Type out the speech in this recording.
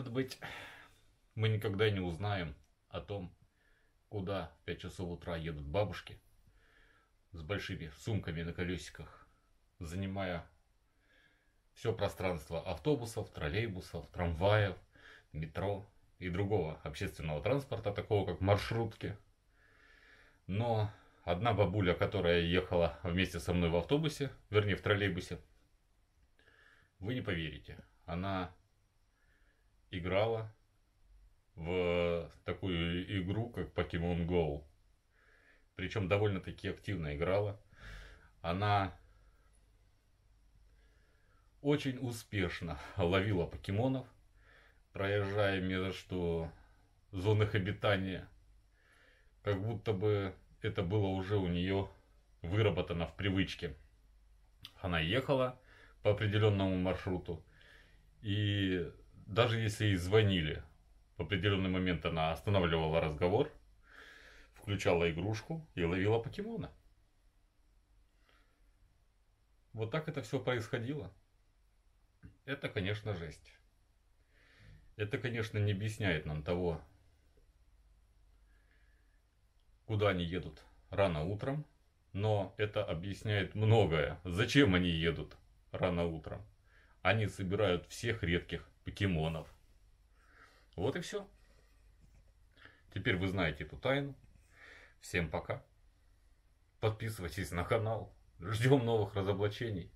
Может быть, мы никогда не узнаем о том, куда в 5 часов утра едут бабушки с большими сумками на колесиках, занимая все пространство автобусов, троллейбусов, трамваев, метро и другого общественного транспорта, такого как маршрутки. Но одна бабуля, которая ехала вместе со мной в автобусе, вернее в троллейбусе, вы не поверите, она играла в такую игру, как Pokemon Go. Причем довольно-таки активно играла. Она очень успешно ловила покемонов, проезжая между зон их обитания. Как будто бы это было уже у нее выработано в привычке. Она ехала по определенному маршруту, и даже если и звонили, в определенный момент она останавливала разговор, включала игрушку и ловила покемона. Вот так это все происходило. Это, конечно, жесть. Это, конечно, не объясняет нам того, куда они едут рано утром, но это объясняет многое. Зачем они едут рано утром? Они собирают всех редких покемонов. Вот и все. Теперь вы знаете эту тайну. Всем пока. Подписывайтесь на канал. Ждем новых разоблачений.